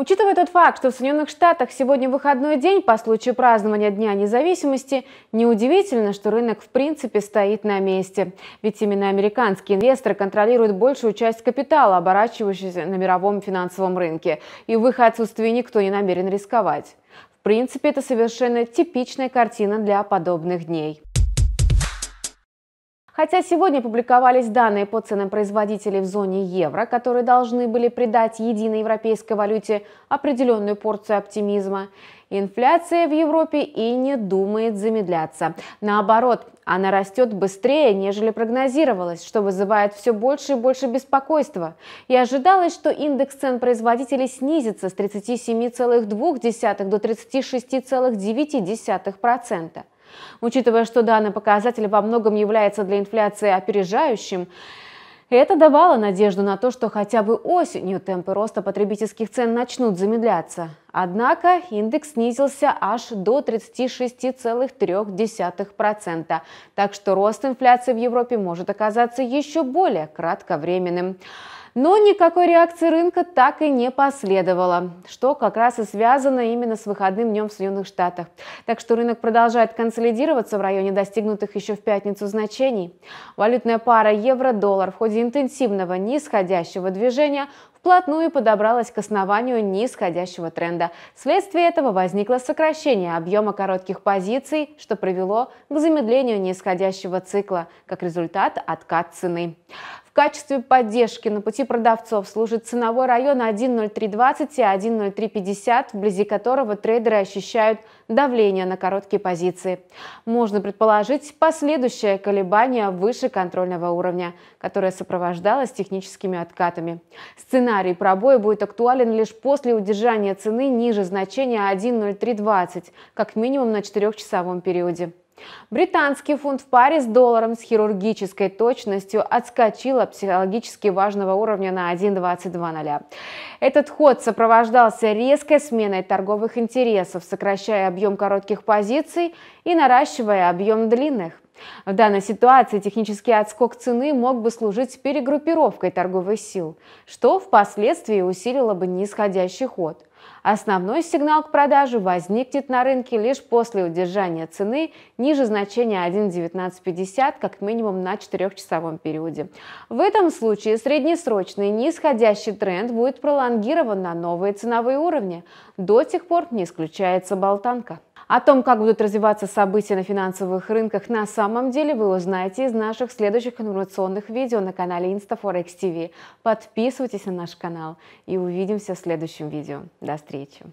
Учитывая тот факт, что в Соединенных Штатах сегодня выходной день по случаю празднования Дня независимости, неудивительно, что рынок в принципе стоит на месте. Ведь именно американские инвесторы контролируют большую часть капитала, оборачивающегося на мировом финансовом рынке. И в их отсутствии никто не намерен рисковать. В принципе, это совершенно типичная картина для подобных дней. Хотя сегодня публиковались данные по ценам производителей в зоне евро, которые должны были придать единой европейской валюте определенную порцию оптимизма, инфляция в Европе и не думает замедляться. Наоборот, она растет быстрее, нежели прогнозировалось, что вызывает все больше и больше беспокойства. И ожидалось, что индекс цен производителей снизится с 37,2 до 36,9%. Учитывая, что данный показатель во многом является для инфляции опережающим, это давало надежду на то, что хотя бы осенью темпы роста потребительских цен начнут замедляться. Однако индекс снизился аж до 36,3%, так что рост инфляции в Европе может оказаться еще более кратковременным. Но никакой реакции рынка так и не последовало, что как раз и связано именно с выходным днем в Соединенных Штатах. Так что рынок продолжает консолидироваться в районе достигнутых еще в пятницу значений. Валютная пара евро-доллар в ходе интенсивного нисходящего движения вплотную подобралась к основанию нисходящего тренда. Вследствие этого возникло сокращение объема коротких позиций, что привело к замедлению нисходящего цикла, как результат откат цены качестве поддержки на пути продавцов служит ценовой район 1.0320 и 1.0350, вблизи которого трейдеры ощущают давление на короткие позиции. Можно предположить последующее колебание выше контрольного уровня, которое сопровождалось техническими откатами. Сценарий пробоя будет актуален лишь после удержания цены ниже значения 1.0320, как минимум на 4-часовом периоде. Британский фунт в паре с долларом с хирургической точностью отскочил от психологически важного уровня на 1,22. Этот ход сопровождался резкой сменой торговых интересов, сокращая объем коротких позиций и наращивая объем длинных. В данной ситуации технический отскок цены мог бы служить перегруппировкой торговых сил, что впоследствии усилило бы нисходящий ход – Основной сигнал к продаже возникнет на рынке лишь после удержания цены ниже значения 1.1950 как минимум на 4-часовом периоде. В этом случае среднесрочный нисходящий тренд будет пролонгирован на новые ценовые уровни. До тех пор не исключается болтанка. О том, как будут развиваться события на финансовых рынках на самом деле, вы узнаете из наших следующих информационных видео на канале InstaForex TV. Подписывайтесь на наш канал и увидимся в следующем видео. До встречи!